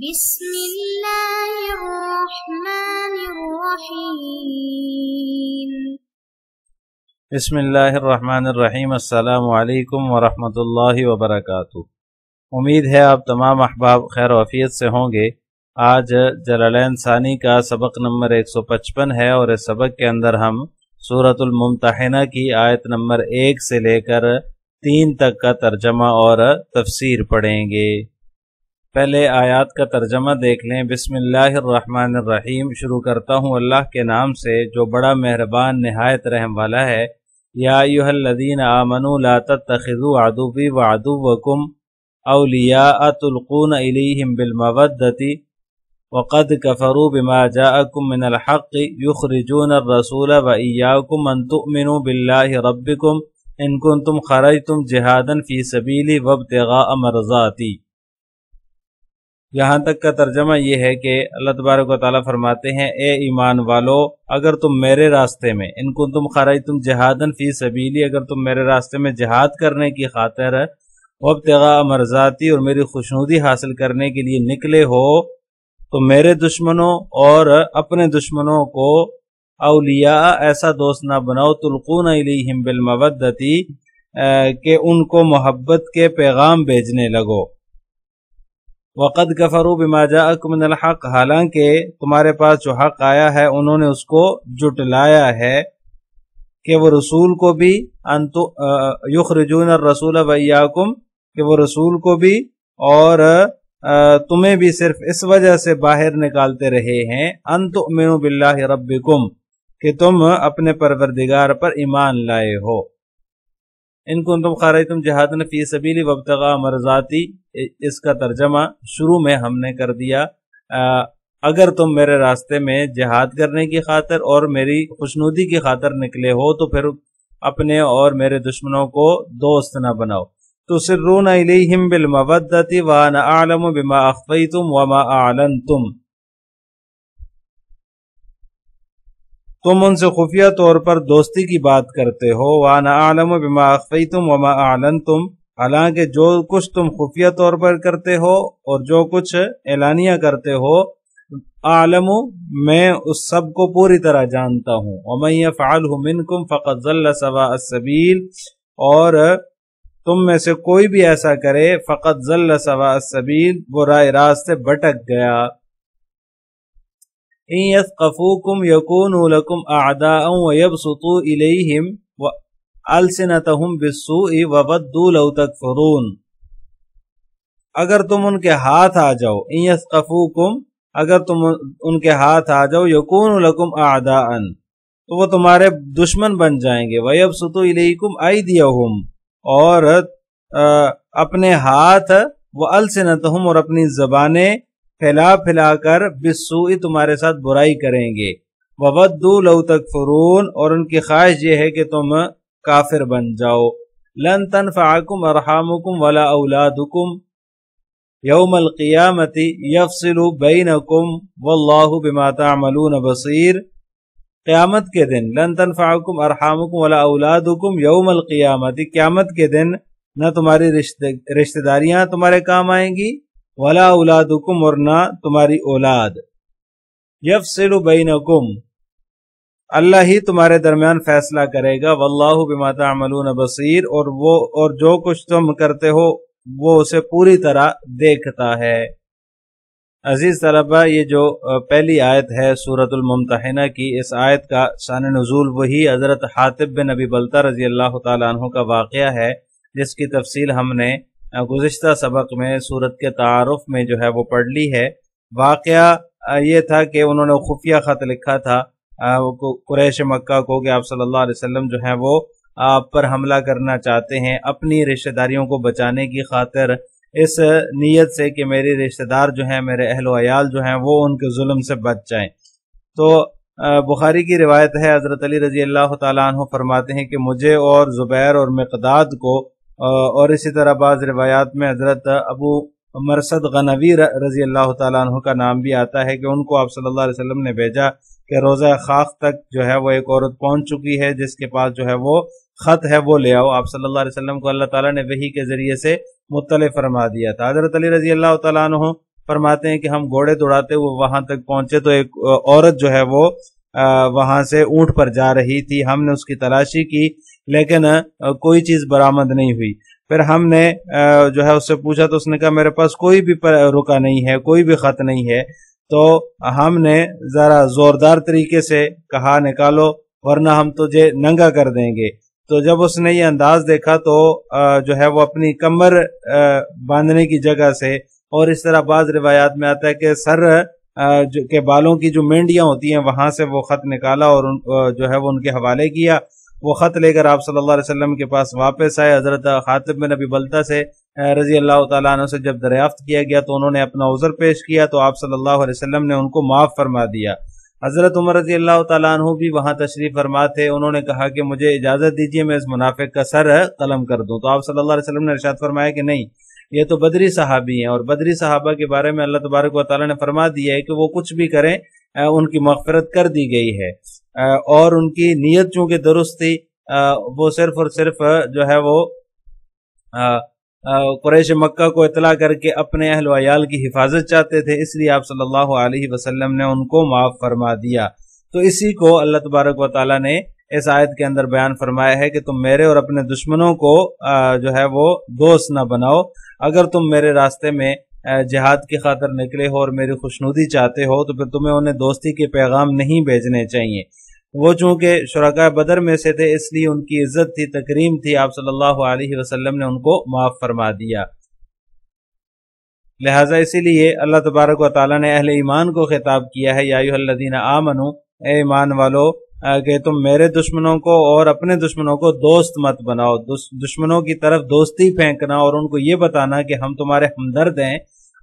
بسم الله الرحمن الرحيم بسم الله الرحمن الرحيم السلام عليكم ورحمۃ اللہ وبرکاتہ उम्मीद है आप तमाम अहबाब खैर वफियत से होंगे आज जलालैन सानी का सबक नंबर 155 है और इस सबक के अंदर हम सूरतुलमतहना की आयत नंबर एक से लेकर तीन तक का तर्जमा और तफसीर पढ़ेंगे पहले आयात का तर्जमा देख लें बिसमीम शुरू करता हूँ अल्लाह के नाम से जो बड़ा मेहरबान नहायत रहम वाला है यादीन आमनु लातु आदुबी व आदुबकुम अलिया तुलकून अलीम बिलमवदती वक़द कफ़रू बिमा जाकुम मिनलहक़ युखरजून रसूल व ईयाकुम बिल्ला रब्बिकुम इनकुन तुम खरज तुम जहादन फ़ी सबीली वब तगा मरज़ाती यहाँ तक का तर्जमा ये है कि अल्लाह तबारक ताली फरमाते हैं ए ईमान वालो अगर तुम मेरे रास्ते में इनको तुम खराज तुम जहादन फी सबीली अगर तुम मेरे रास्ते में जहाद करने की खातर वब तगा मरजाती और मेरी खुशनुदी हासिल करने के लिए निकले हो तो मेरे दुश्मनों और अपने दुश्मनों को अलिया ऐसा दोस्त ना बनाओ तुलकून हिम बिल मवदती के उनको मोहब्बत के पैगाम भेजने लगो वक़द गफरू बिमाजा मिनल हक हालांकि तुम्हारे पास जो हक आया है उन्होंने उसको जुटलाया है कि वो रसूल को भी अंतु युखरजून रसूल वैयाकुम कि वो रसूल को भी और तुम्हें भी सिर्फ इस वजह से बाहर निकालते रहे हैं अंत बिल्ला रबिकुम कि तुम अपने परवरदिगार पर ईमान लाए हो इनको तुम खारे तुम जहाद नफ़ी सबीली वबतगा मरजाती इसका तर्जमा शुरू में हमने कर दिया आ, अगर तुम मेरे रास्ते में जिहाद करने की खातर और मेरी खुशनुदी की खातर निकले हो तो फिर अपने और मेरे दुश्मनों को दोस्त न बनाओ तो सिर्रून बिल मवदती न आलम बिमा अखफ़ी तुम वमा आलन तुम तुम उनसे खुफिया तौर पर दोस्ती की बात करते हो वान आलम बिमा अखफ़ी तुम वमा आलन तुम हालांकि जो कुछ तुम खुफिया तौर पर करते हो और जो कुछ ऐलानिया करते हो आलम मैं उस सब को पूरी तरह जानता हूँ फ़ाल मिनकुम फ़कत सवा सबील और तुम में से कोई भी ऐसा करे फ़कत जल्ल सवा सबील बुरा रास्ते भटक गया إن يثقفوكم يكونوا لكم أعداء ويبسطوا إليهم ألسنتهم بالسوء وبدوا لو تكفرون अगर तुम उनके हाथ आ जाओ इन यस्कफूकुम अगर तुम उनके हाथ आ जाओ यकून लकुम अन तो वो तुम्हारे दुश्मन बन जाएंगे वही अब सुतु इलेकुम आई और अपने हाथ व अलसनतहम और अपनी जबाने फैला फैलाकर बिसुई तुम्हारे साथ बुराई करेंगे ववद्दू लव तक फरून और उनकी ख्वाहिश ये है कि तुम काफिर बन जाओ लन तन फ़ाकुम अरहामुकुम वला औलादुकुम यौमल क़ियामति यफसिलु बैनकुम वल्लाहु बिमा तअमलून बसीर क़यामत के दिन लन तन फ़ाकुम अरहामुकुम वला औलादुकुम यौमल क़ियामति क़यामत के दिन न तुम्हारी रिश्ते रिश्तेदारियां तुम्हारे काम आएंगी वला औलाद हुकुम और ना तुम्हारी औलाद यफ सिल बैनकुम अल्लाह ही तुम्हारे दरमियान फैसला करेगा वल्लाह बिमाता अमलून बसीर और वो और जो कुछ तुम करते हो वो उसे पूरी तरह देखता है अजीज तलबा ये जो पहली आयत है सूरतुल मुमतहना की इस आयत का शान नजूल वही हज़रत हातिब बिन नबी बलता रजी अल्लाह तु का वाक़ है जिसकी तफसील हमने गुज्त सबक में सूरत के तारफ़ में जो है वो पढ़ ली है वाक़ ये था कि उन्होंने खुफिया ख़त लिखा था कुरैश मक्का को कि आप सल्लल्लाहु अलैहि वसल्लम जो है वो आप पर हमला करना चाहते हैं अपनी रिश्तेदारियों को बचाने की खातिर इस नीयत से कि मेरे रिश्तेदार जो हैं मेरे अहलोयाल जो हैं वो उनके जुल्म से बच जाएं तो बुखारी की रिवायत है हज़रत अली रजी अल्लाह तु फरमाते हैं कि मुझे और ज़ुबैर और मकदाद को और इसी तरह बाज़ रवायात में हज़रत अबू मरसद गनवी रजी अल्लाह तु का नाम भी आता है कि उनको आप सल्ला वसलम ने भेजा कि रोज़ा खाक तक जो है वो एक औरत पहुंच चुकी है जिसके पास जो है वो ख़त है वो ले आओ आप सल्ला वसलम को अल्लाह तला ने वही के ज़रिए से मुतल फरमा दिया था हज़रत अली रजी अल्लाह तु फरमाते हैं कि हम घोड़े दौड़ाते हुए वहां तक पहुंचे तो एक औरत जो है वो वहां से ऊंट पर जा रही थी हमने उसकी तलाशी की लेकिन कोई चीज बरामद नहीं हुई फिर हमने जो है उससे पूछा तो उसने कहा मेरे पास कोई भी रुका नहीं है कोई भी खत नहीं है तो हमने जरा जोरदार तरीके से कहा निकालो वरना हम तुझे नंगा कर देंगे तो जब उसने ये अंदाज देखा तो जो है वो अपनी कमर बांधने की जगह से और इस तरह बाज रिवायात में आता है कि सर जो के बालों की जो मेंढियां होती हैं वहां से वो खत निकाला और उन, जो है वो उनके हवाले किया वो खत लेकर आप सल्लल्लाहु अलैहि वसल्लम के पास वापस आए हजरत खातिब में नबी बलता से रजी अल्लाह तु से जब दरियाफ्त किया गया तो उन्होंने अपना उज़र पेश किया तो आप सल्लल्लाहु अलैहि वसल्लम ने उनको माफ़ फरमा दिया हज़रत उमर रजी अल्लाह तु भी वहाँ तशरीफ़ फरमा थे उन्होंने कहा कि मुझे इजाज़त दीजिए मैं इस मुनाफिक का सर कलम कर दूँ तो आप सल्ला वसल्लम ने इरशाद फरमाया कि नहीं ये तो बदरी साहबी हैं और बदरी साहबा के बारे में अल्लाह तबारक वाली ने फरमा दिया है कि वो कुछ भी करें उनकी मफफरत कर दी गई है और उनकी नीयत चूंकि दुरुस्त थी वो सिर्फ और सिर्फ जो है वो क्रैश मक्का को इतला करके अपने अहल की हिफाजत चाहते थे इसलिए आप सल्लल्लाहु अलैहि वसल्लम ने उनको माफ़ फरमा दिया तो इसी को अल्लाह तबारक वाली ने इस आयत के अंदर बयान फरमाया है कि तुम मेरे और अपने दुश्मनों को जो है वो दोस्त न बनाओ अगर तुम मेरे रास्ते में जिहाद की खातर निकले हो और मेरी खुशनुदी चाहते हो तो फिर तुम्हें उन्हें दोस्ती के पैगाम नहीं भेजने चाहिए वो चूंकि शुरा बदर में से थे इसलिए उनकी इज्जत थी तकरीम थी आप सल्लल्लाहु अलैहि वसल्लम ने उनको माफ़ फरमा दिया लिहाजा इसीलिए अल्लाह तबारक ने अहले ईमान को खिताब किया है यादीन आमनू ए ईमान वालो कि तुम मेरे दुश्मनों को और अपने दुश्मनों को दोस्त मत बनाओ दुश्मनों की तरफ दोस्ती फेंकना और उनको ये बताना कि हम तुम्हारे हमदर्द हैं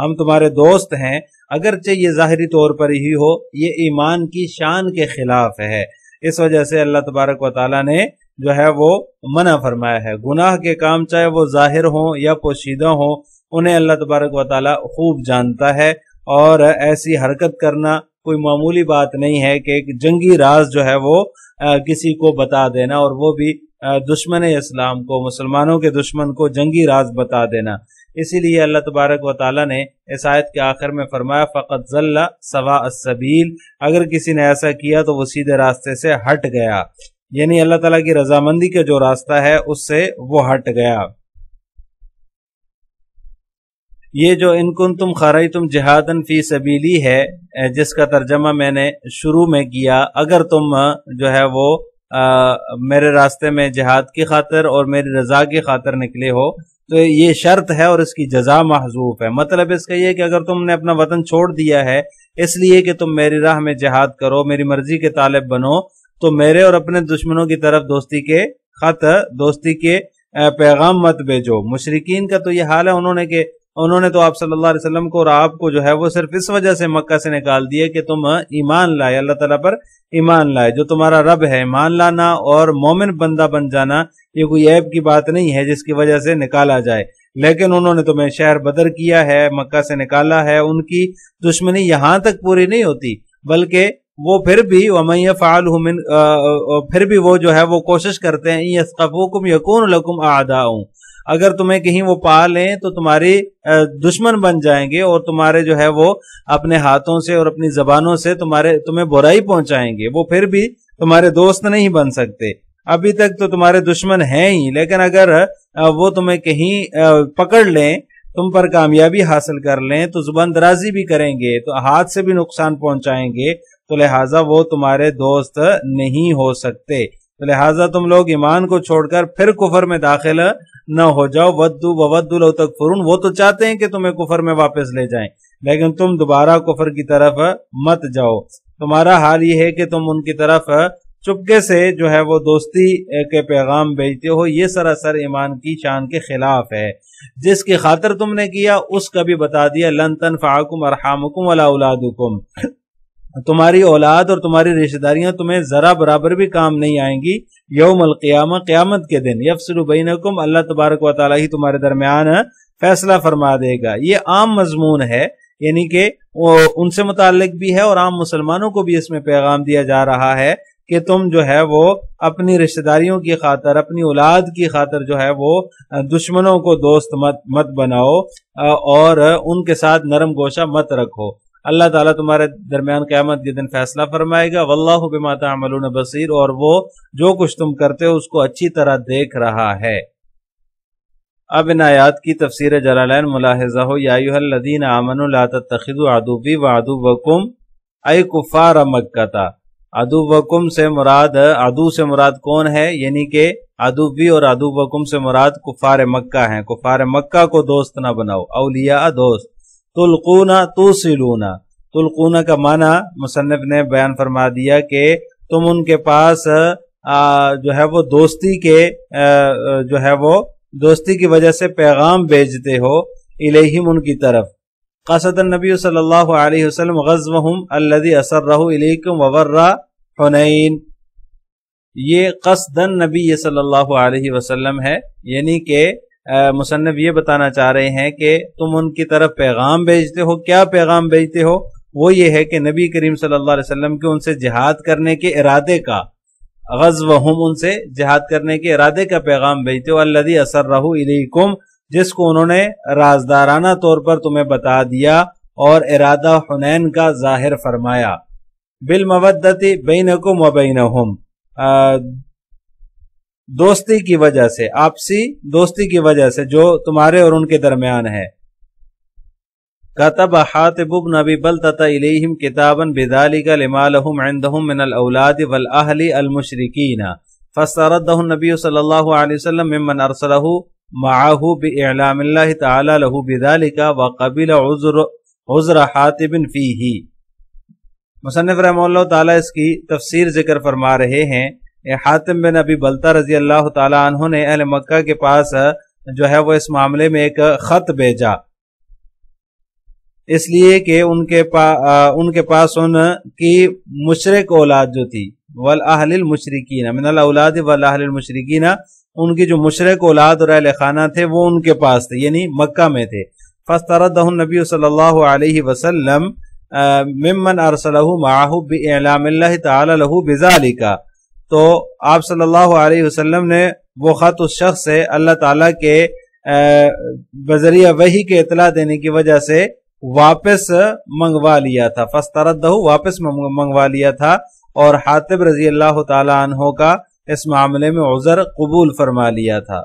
हम तुम्हारे दोस्त हैं अगरचे ये ज़ाहरी तौर पर ही हो ये ईमान की शान के खिलाफ है इस वजह से अल्लाह तबारक व ने जो है वो मना फरमाया है गुनाह के काम चाहे वो जाहिर हों या पोशीदा हों उन्हें अल्लाह तबारक व खूब जानता है और ऐसी हरकत करना कोई मामूली बात नहीं है कि एक जंगी राज जो है वो आ, किसी को बता देना और वो भी दुश्मन इस्लाम को मुसलमानों के दुश्मन को जंगी राज बता देना इसीलिए अल्लाह तबारक व ताली ने इस आयत के आखिर में फरमाया फ़कत जल्ला सवा सबील अगर किसी ने ऐसा किया तो वो सीधे रास्ते से हट गया यानी अल्लाह तला की रजामंदी का जो रास्ता है उससे वो हट गया ये जो इनकुन तुम खराई तुम जहादन फी सबीली है जिसका तर्जमा मैंने शुरू में किया अगर तुम जो है वो आ, मेरे रास्ते में जहाद की खातर और मेरी रजा की खातर निकले हो तो ये शर्त है और इसकी जजा महजूफ है मतलब इसका यह कि अगर तुमने अपना वतन छोड़ दिया है इसलिए कि तुम मेरी राह में जहाद करो मेरी मर्जी के तालब बनो तो मेरे और अपने दुश्मनों की तरफ दोस्ती के खातर दोस्ती के पैगाम मत भेजो मुशरकिन का तो ये हाल है उन्होंने के उन्होंने तो आप सल्लल्लाहु अलैहि वसल्लम को और आपको जो है वो सिर्फ इस वजह से मक्का से निकाल दिया कि तुम ईमान लाए अल्लाह तला पर ईमान लाए जो तुम्हारा रब है ईमान लाना और मोमिन बंदा बन जाना ये कोई ऐब की बात नहीं है जिसकी वजह से निकाला जाए लेकिन उन्होंने तुम्हें शहर बदर किया है मक्का से निकाला है उनकी दुश्मनी यहां तक पूरी नहीं होती बल्कि वो फिर भी वमैया फ़ाल फिर भी वो जो है वो कोशिश करते हैं यकून लकुम आदा अगर तुम्हें कहीं वो पा लें तो तुम्हारी दुश्मन बन जाएंगे और तुम्हारे जो है वो अपने हाथों से और अपनी जबानों से तुम्हारे तुम्हें बुराई पहुंचाएंगे वो फिर भी तुम्हारे दोस्त नहीं बन सकते अभी तक तो तुम्हारे दुश्मन हैं ही लेकिन अगर वो तुम्हें कहीं पकड़ लें तुम पर कामयाबी हासिल कर लें तो जुबान दराजी भी करेंगे तो हाथ से भी नुकसान पहुंचाएंगे तो लिहाजा वो तुम्हारे दोस्त नहीं हो सकते तो लिहाजा तुम लोग ईमान को छोड़कर फिर कुफर में दाखिल न हो जाओ वद्दू लो तक फुरून वो तो चाहते हैं कि तुम्हें कुफर में वापस ले जाएं लेकिन तुम दोबारा कुफर की तरफ मत जाओ तुम्हारा हाल ये है कि तुम उनकी तरफ चुपके से जो है वो दोस्ती के पैगाम भेजते हो ये सरासर ईमान की शान के खिलाफ है जिसकी खातर तुमने किया उसका भी बता दिया लन तन फाकुम अरहामकुम अला उलादुकुम तुम्हारी औलाद और तुम्हारी रिश्तेदारियां तुम्हें जरा बराबर भी काम नहीं आएंगी यौम क्याम क्यामत के दिन यफसलबैनकुम अल्लाह तबारक व ही तुम्हारे दरमियान फैसला फरमा देगा ये आम मजमून है यानी कि उनसे मुतालिक भी है और आम मुसलमानों को भी इसमें पैगाम दिया जा रहा है कि तुम जो है वो अपनी रिश्तेदारियों की खातर अपनी औलाद की खातर जो है वो दुश्मनों को दोस्त मत मत बनाओ और उनके साथ नरम गोशा मत रखो अल्लाह ताला तुम्हारे दरमियान क्यामत के दिन फैसला फरमाएगा वल्लाह बिमाता अमलून बसीर और वो जो कुछ तुम करते हो उसको अच्छी तरह देख रहा है अब इन आयात की तफसीर जलालैन मुलाहजा हो यादीन आमन तखिद आदूबी व आदूबकुम अय कुफ़ार मक्का से मुराद अदू से मुराद कौन है यानी के अदूबी और अदुबकुम से मुराद कुफार मक्का है कुफार मक्का को दोस्त ना बनाओ अलिया दोस्त तुलकूना तो सिलूना तुलकूना का माना मुसनफ ने बयान फरमा दिया कि तुम उनके पास आ, जो है वो दोस्ती के आ, जो है वो दोस्ती की वजह से पैगाम भेजते हो इलेहिम उनकी तरफ कसद नबी सल्लल्लाहु अलैहि वसल्लम गज़वहुम अल्लज़ी असरहु इलैकुम ववर्रा हुनैन ये कसदन नबी सल्लल्लाहु अलैहि वसल्लम है यानी कि मुसनफ़ ये बताना चाह रहे हैं कि तुम उनकी तरफ पैगाम भेजते हो क्या पैगाम भेजते हो वो ये है कि नबी करीम सल्लल्लाहु अलैहि वसल्लम के उनसे जिहाद करने के इरादे का गज हम उनसे जिहाद करने के इरादे का पैगाम भेजते हो अल्लदी असर रहू जिसको उन्होंने राजदाराना तौर पर तुम्हें बता दिया और इरादा हुनैन का जाहिर फरमाया बिल मवदती बेनकुम व बेनहुम दोस्ती की वजह से आपसी दोस्ती की वजह से जो तुम्हारे और उनके दरमियान है कतब हातिबुब नबी बल तम किताबन बिदालिकलाद वलअहली अलमुशरकिन फ़सरदहु नबी सल्लल्लाहु अलैहि वसल्लम मिमन अरसलहु माहु तआला लहु बिदालिका व कबिल उज्र उज्र हातिबिन फीही मुसन्निफ इसकी तफसीर जिक्र फरमा रहे हैं हातिम बिन अभी बलता रजी अल्लाह तहों ने अहल मक्का के पास जो है वो इस मामले में एक खत भेजा इसलिए कि उनके पा उनके पास उनकी मुशरक औलाद जो थी वल आहलिल मुशरकिन मिनल औलाद वल आहलिल मुशरकिन उनकी जो मुशरक औलाद और अहल खाना थे वो उनके पास थे यानी मक्का में थे फस्तरद नबी सल्लल्लाहु अलैहि वसल्लम मिम्मन अरसलहु माहु तआला लहु बिजालिका तो आप सल्लल्लाहु अलैहि वसल्लम ने वो ख़त उस शख्स से अल्लाह ताला के बजरिया वही के इतला देने की वजह से वापस मंगवा लिया था फस्तरद वापस मंगवा लिया था और हातिब रजी अल्लाह तहो का इस मामले में उजर कबूल फरमा लिया था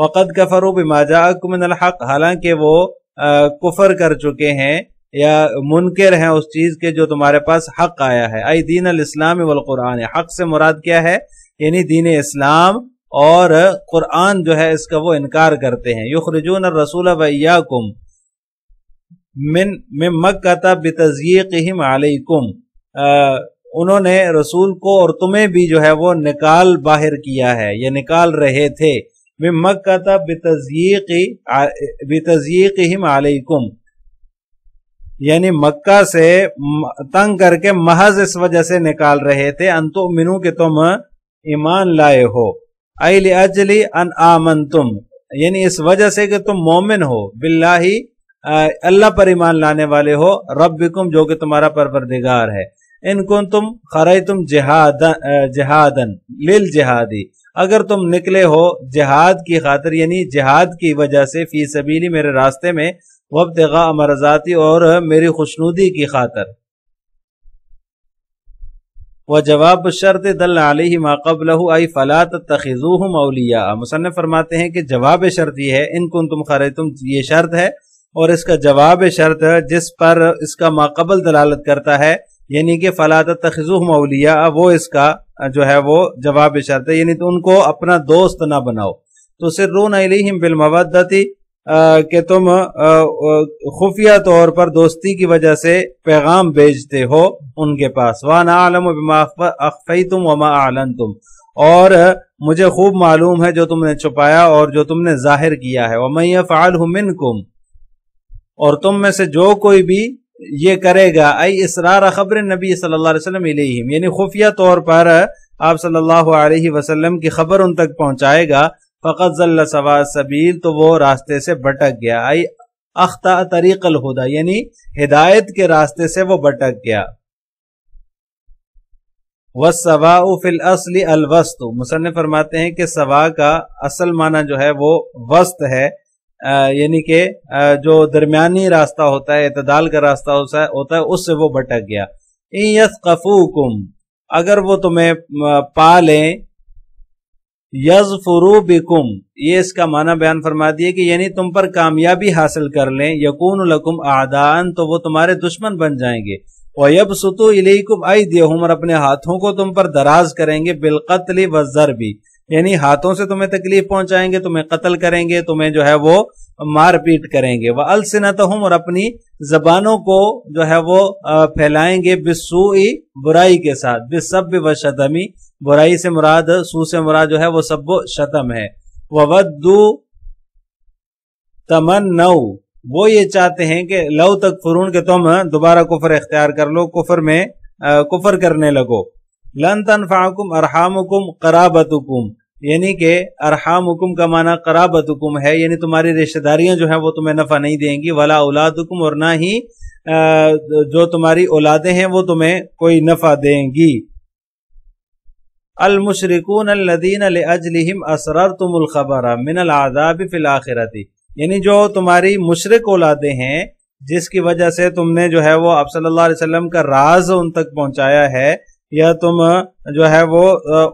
वक़द कफरू बिमाजा हक हालांकि वो आ, कुफर कर चुके हैं या मुनकर हैं उस चीज के जो तुम्हारे पास हक आया है आई दीन अल इस्लाम कुरान हक से मुराद क्या है यानी दीन इस्लाम और कुरान जो है इसका वो इनकार करते हैं युखरजून रसूल वैयाकुम मिन मिन मक्का बितजीकम अलैकुम उन्होंने रसूल को और तुम्हें भी जो है वो निकाल बाहर किया है या निकाल रहे थे मिन मक्का बितजीक बितजीकम अलैकुम यानी मक्का से तंग करके महज इस वजह से निकाल रहे थे अंतो मिनू के तुम ईमान लाए हो अल अजली अन आमन तुम यानी इस वजह से कि तुम मोमिन हो बिल्लाही अल्लाह पर ईमान लाने वाले हो रब्बिकुम जो कि तुम्हारा परवरदिगार है इनको तुम खरे तुम जिहाद जिहादन लिल जिहादी अगर तुम निकले हो जिहाद की खातर यानी जिहाद की वजह से फी सबीली मेरे रास्ते में वबतगा मरजाती और मेरी खुशनुदी की खातर व जवाब शर्त दल आलही माकबल आई फला तखिजूह मौलिया मुसन फरमाते हैं कि जवाब शर्त यह है इनकुन तुम खरे तुम ये शर्त है और इसका जवाब शर्त जिस पर इसका माकबल दलालत करता है यानी कि फलात तखिजूह मौलिया वो इसका जो है वो जवाब शर्त है यानी तो उनको अपना दोस्त ना बनाओ तो सिर रून बिल मवदती कि तुम खुफिया तौर पर दोस्ती की वजह से पैगाम भेजते हो उनके पास ना आलम अखफई तुम वमा आलन तुम और मुझे खूब मालूम है जो तुमने छुपाया और जो तुमने जाहिर किया है वमैया फ़ाल मिन कुम और तुम में से जो कोई भी ये करेगा आई इसरार खबर नबी सल्लल्लाहु अलैहि वसल्लम यानी खुफिया तौर पर आप सल्लल्लाहु अलैहि वसल्लम की खबर उन तक पहुंचाएगा फ़कत जल्ला सबील तो वो रास्ते से भटक गया आई अख्ता तरीक अलहुदा यानी हिदायत के रास्ते से वो भटक गया व सवा असली अलवस्त मुसन्न फरमाते हैं कि सवा का असल माना जो है वो वस्त है यानी कि जो दरमियानी रास्ता होता है इतदाल का रास्ता होता है होता है उससे वो भटक गया इन यस कफूकुम अगर वो तुम्हें पा लें यज बिकुम ये इसका माना बयान फरमा दिए कि यानी तुम पर कामयाबी हासिल कर लें यकून लकुम आदान तो वो तुम्हारे दुश्मन बन जाएंगे और यब सुतु इलेकुम आई दिए अपने हाथों को तुम पर दराज करेंगे बिलकतली वजर भी यानी हाथों से तुम्हें तकलीफ पहुंचाएंगे तुम्हें कत्ल करेंगे तुम्हें जो है वो मारपीट करेंगे वह अलसनत हम और अपनी जबानों को जो है वो फैलाएंगे बिसुई बुराई के साथ बिसब व शतमी बुराई से मुराद सू से मुराद जो है वो सब शतम है ववदू तमन वो ये चाहते हैं कि लव तक फुरून के तुम दोबारा कुफर इख्तियार कर लो कुफर में आ, कुफर करने लगो लन तनफाकुम अरहामुकुम कराबतुकुम यानी कि अरहामुकुम का माना कराबतुकुम है यानी तुम्हारी रिश्तेदारियां जो है वो तुम्हें नफा नहीं देंगी वाला औलादुकुम और ना ही जो तुम्हारी औलादे हैं वो तुम्हें कोई नफा देंगी अलमुशरकून अल्लदीन अजलहिम असरर तुमखबर मिनल आदाब फिल आखिरती यानी जो तुम्हारी मुशरक औलादे हैं जिसकी वजह से तुमने जो है वो अब सल्लल्लाहु अलैहि वसल्लम का राज उन तक पहुंचाया है या तुम जो है वो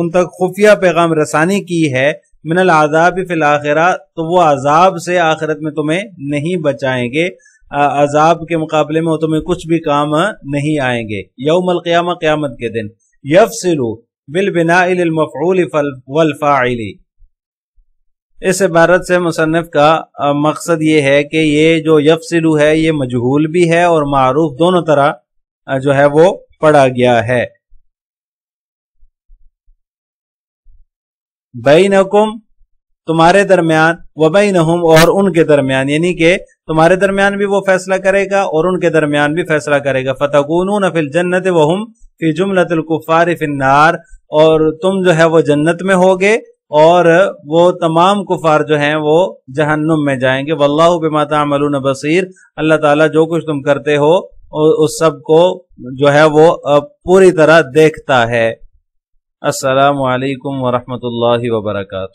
उन तक खुफिया पैगाम रसानी की है मिनल आजाब फिल आखिरा तो वो आजाब से आखिरत में तुम्हें नहीं बचाएंगे अजाब के मुकाबले में वो तुम्हें कुछ भी काम नहीं आएंगे यौमल क़्याम क़्यामत के दिन सिलू बिल बिना वलफ़ाइली इस इबारत से मुसनफ़ का मकसद ये है कि ये जो यफसिलू है ये मजहूल भी है और मरूफ दोनों तरह जो है वो पढ़ा गया है बैनकुम तुम्हारे दरमियान वबैन हम और उनके दरमियान यानी कि तुम्हारे दरमियान भी वो फैसला करेगा और उनके दरमियान भी फैसला करेगा फतगून फिल जन्नत वह फी जुमलतुल कुफार और तुम जो है वो जन्नत में होगे और वो तमाम कुफार जो हैं वो जहन्नुम में जाएंगे वल्लाहु बिमाता मलून बसीर अल्लाह ताला जो कुछ तुम करते हो उस सब को जो है वो पूरी तरह देखता है असलकम वरहमल वबरकू